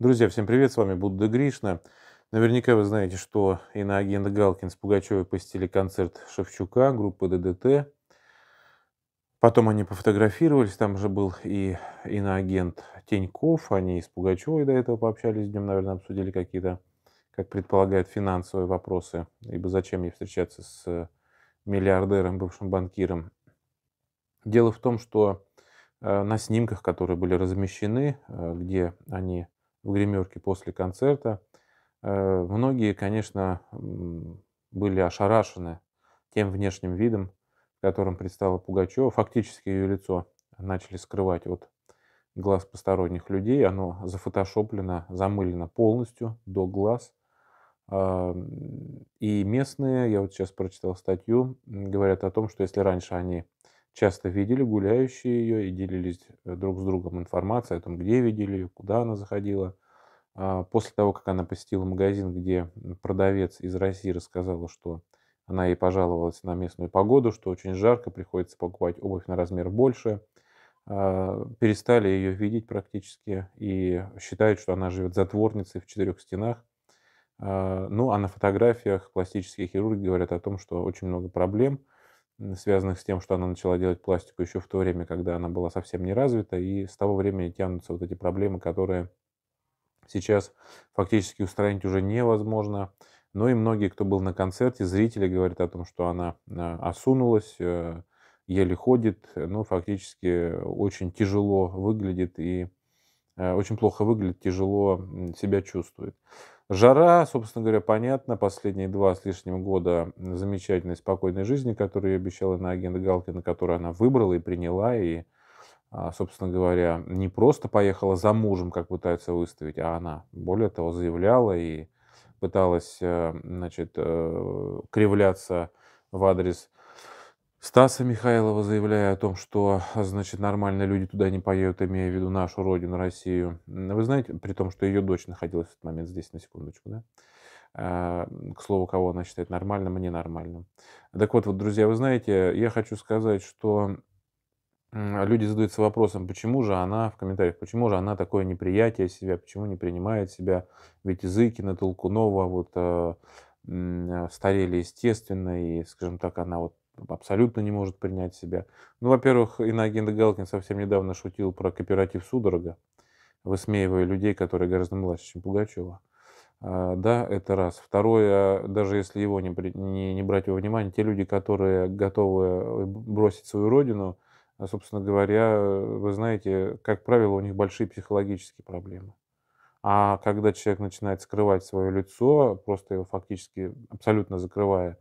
Друзья, всем привет, с вами Будда Гришна. Наверняка вы знаете, что иноагент Галкин с Пугачевой посетили концерт Шевчука, группы ДДТ. Потом они пофотографировались, там же был и иноагент Теньков. они и с Пугачевой до этого пообщались с ним, наверное, обсудили какие-то, как предполагают, финансовые вопросы, ибо зачем ей встречаться с миллиардером, бывшим банкиром. Дело в том, что э, на снимках, которые были размещены, э, где они в гримерке после концерта. Э, многие, конечно, были ошарашены тем внешним видом, которым предстала Пугачева. Фактически ее лицо начали скрывать от глаз посторонних людей. Оно зафотошоплено, замылено полностью до глаз. А, и местные, я вот сейчас прочитал статью, говорят о том, что если раньше они часто видели гуляющие ее и делились э, друг с другом информацией о том, где видели ее, куда она заходила. А, после того, как она посетила магазин, где продавец из России рассказала, что она ей пожаловалась на местную погоду, что очень жарко, приходится покупать обувь на размер больше, а, перестали ее видеть практически и считают, что она живет затворницей в четырех стенах. А, ну, а на фотографиях пластические хирурги говорят о том, что очень много проблем – связанных с тем, что она начала делать пластику еще в то время, когда она была совсем не развита, и с того времени тянутся вот эти проблемы, которые сейчас фактически устранить уже невозможно. Но ну и многие, кто был на концерте, зрители говорят о том, что она э, осунулась, э, еле ходит, но ну, фактически э, очень тяжело выглядит и Э, очень плохо выглядит, тяжело себя чувствует. Жара, собственно говоря, понятно, последние два с лишним года замечательной спокойной жизни, которую я обещала на агента Галкина, которую она выбрала и приняла, и, а, собственно говоря, не просто поехала за мужем, как пытаются выставить, а она, более того, заявляла и пыталась, э, значит, э, кривляться в адрес Стаса Михайлова, заявляя о том, что, значит, нормально люди туда не поедут, имея в виду нашу родину, Россию. Вы знаете, при том, что ее дочь находилась в этот момент здесь, на секундочку, да? А, к слову, кого она считает нормальным и ненормальным. Так вот, вот, друзья, вы знаете, я хочу сказать, что люди задаются вопросом, почему же она в комментариях, почему же она такое неприятие себя, почему не принимает себя, ведь Зыкина, Толкунова вот э, э, старели естественно, и, скажем так, она вот абсолютно не может принять себя. Ну, во-первых, Иннокент Галкин совсем недавно шутил про кооператив «Судорога», высмеивая людей, которые гораздо младше, чем Пугачева. А, да, это раз. Второе, а, даже если его не, не, не брать во внимание, те люди, которые готовы э, бросить свою родину, а, собственно говоря, вы знаете, как правило, у них большие психологические проблемы. А когда человек начинает скрывать свое лицо, просто его фактически абсолютно закрывая,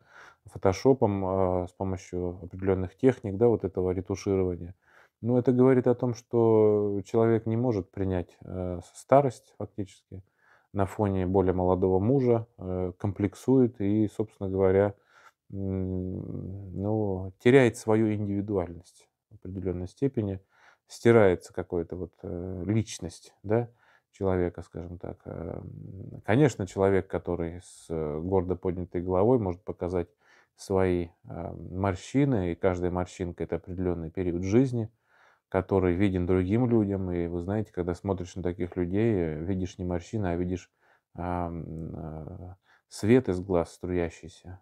фотошопом, а, с помощью определенных техник, да, вот этого ретуширования. Но это говорит о том, что человек не может принять э, старость фактически на фоне более молодого мужа, э, комплексует и, собственно говоря, ну, теряет свою индивидуальность в определенной степени, стирается какая-то вот э, личность, да, человека, скажем так. Конечно, человек, который с гордо поднятой головой может показать свои а, морщины, и каждая морщинка – это определенный период жизни, который виден другим людям. И вы знаете, когда смотришь на таких людей, э, видишь не морщины, а видишь а, а, свет из глаз струящийся.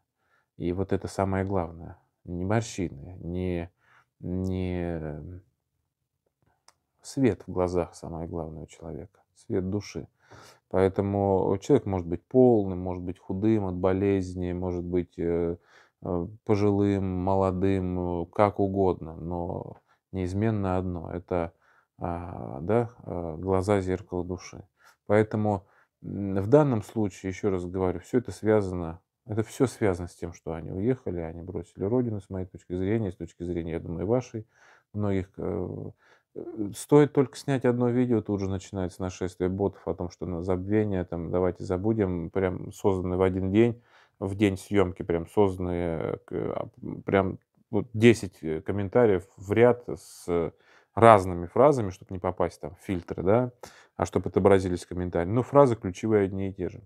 И вот это самое главное. Не морщины, не, не свет в глазах самое главное у человека, свет души. Поэтому человек может быть полным, может быть худым от болезни, может быть э, Э, пожилым, молодым, э, как угодно, но неизменно одно — это а, да, э, глаза зеркала души. Поэтому в данном случае, еще раз говорю, все это связано, это все связано с тем, что они уехали, они бросили родину, с моей точки зрения, с точки зрения, я думаю, вашей, многих. Стоит только снять одно видео, тут же начинается нашествие ботов о том, что на забвение, там, давайте забудем, прям созданы в один день, в день съемки прям созданные, э, а, прям вот 10 э, комментариев в ряд с разными фразами, чтобы не попасть там в фильтры, да, а чтобы отобразились комментарии. Но ну, фразы ключевые одни и те же.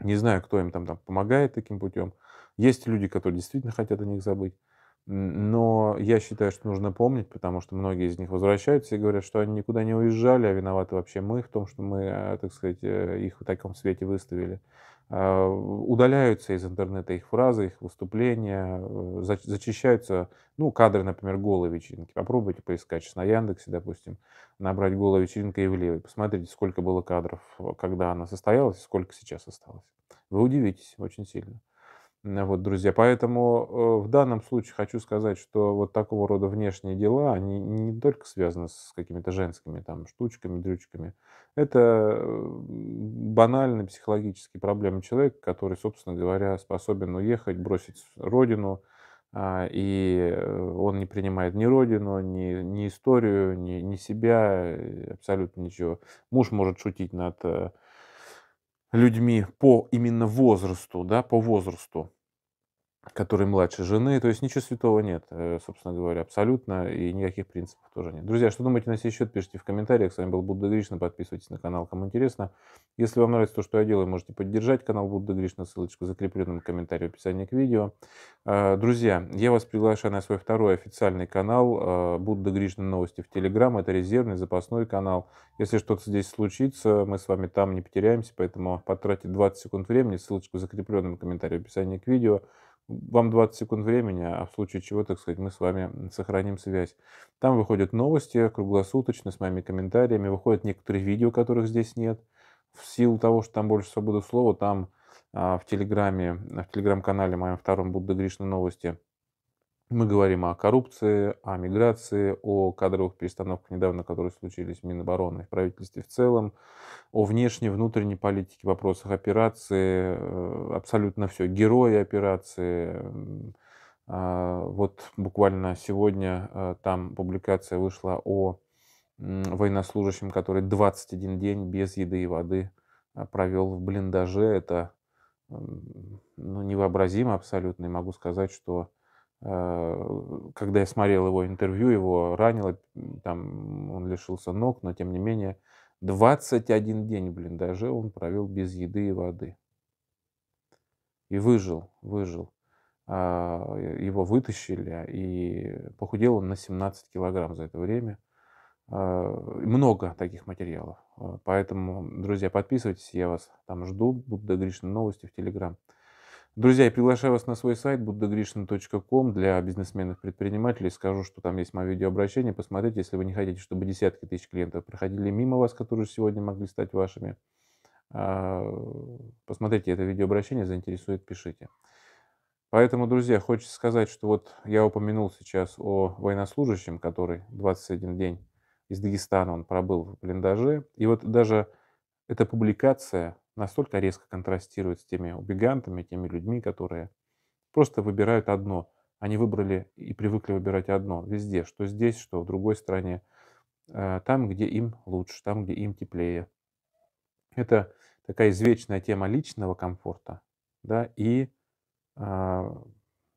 Не знаю, кто им там, там помогает таким путем. Есть люди, которые действительно хотят о них забыть. Но я считаю, что нужно помнить, потому что многие из них возвращаются и говорят, что они никуда не уезжали, а виноваты вообще мы в том, что мы, а, так сказать, э, их в таком свете выставили. А, удаляются из интернета их фразы, их выступления, э, зачищаются, ну, кадры, например, голой вечеринки. Попробуйте поискать сейчас на Яндексе, допустим, набрать голая вечеринка Евлеевой. Посмотрите, сколько было кадров, э, когда она состоялась, сколько сейчас осталось. Вы удивитесь очень сильно. Э, вот, друзья, поэтому э, в данном случае хочу сказать, что вот такого рода внешние дела, они не только связаны с какими-то женскими там штучками, дрючками. Это банальные психологические проблемы человека, который, собственно говоря, способен уехать, бросить родину, а, и э, он не принимает ни родину, ни, ни историю, ни, ни себя, абсолютно ничего. Муж может шутить над людьми по именно возрасту, да, по возрасту, который младше жены. То есть ничего святого нет, э, собственно говоря, абсолютно, и никаких принципов тоже нет. Друзья, что думаете на сей счет, пишите в комментариях. С вами был Будда Гришна, подписывайтесь на канал, кому интересно. Если вам нравится то, что я делаю, можете поддержать канал Будда Гришна, ссылочку закреплю в комментарии в описании к видео. Э, друзья, я вас приглашаю на свой второй официальный канал э, «Будда Гришны новости» в Телеграм. Это резервный, запасной канал. Если что-то здесь случится, мы с вами там не потеряемся, поэтому потратьте 20 секунд времени, ссылочку в закрепленном комментарии в описании к видео. Вам 20 секунд времени, а в случае чего, так сказать, мы с вами сохраним связь. Там выходят новости круглосуточно с моими комментариями, выходят некоторые видео, которых здесь нет. В силу того, что там больше свободы слова, там а, в Телеграме, в Телеграм-канале моем втором «Будда Гришны новости». Мы говорим о коррупции, о миграции, о кадровых перестановках недавно, которые случились в Минобороны, в правительстве в целом, о внешней, внутренней политике, вопросах операции, э, абсолютно все, герои операции. А, вот буквально сегодня э, там публикация вышла о военнослужащем, который 21 день без еды и воды э, провел в блиндаже. Это ну, невообразимо абсолютно. И могу сказать, что э, когда я смотрел его интервью, его ранило, там он лишился ног, но тем не менее 21 день блин, даже он провел без еды и воды. И выжил, выжил. А, его вытащили, и похудел он на 17 килограмм за это время. Э, много таких материалов. Э, поэтому, друзья, подписывайтесь, я вас там жду. Будда Гришна новости в Телеграм. Друзья, я приглашаю вас на свой сайт buddhagrishna.com для бизнесменов-предпринимателей. Скажу, что там есть мое видеообращение. Посмотрите, если вы не хотите, чтобы десятки тысяч клиентов проходили мимо вас, которые сегодня могли стать вашими. Э, посмотрите это видеообращение, заинтересует, пишите. Поэтому, друзья, хочется сказать, что вот я упомянул сейчас о военнослужащем, который 21 день из Дагестана, он пробыл в блиндаже. И вот даже эта публикация настолько резко контрастирует с теми убегантами, теми людьми, которые просто выбирают одно. Они выбрали и привыкли выбирать одно везде, что здесь, что в другой стране, э, там, где им лучше, там, где им теплее. Это такая извечная тема личного комфорта да, и а,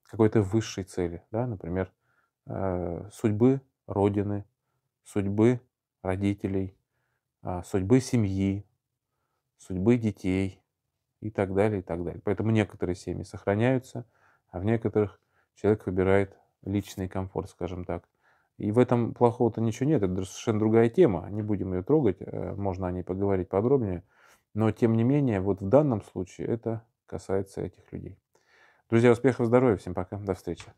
какой-то высшей цели, да, например, э, судьбы, родины, судьбы родителей, а, судьбы семьи, судьбы детей и так далее, и так далее. Поэтому некоторые семьи сохраняются, а в некоторых человек выбирает личный комфорт, скажем так. И в этом плохого-то ничего нет, это совершенно другая тема, не будем ее трогать, э, можно о ней поговорить подробнее. Но, тем не менее, вот в данном случае это касается этих людей. Друзья, успехов, здоровья, всем пока, до встречи.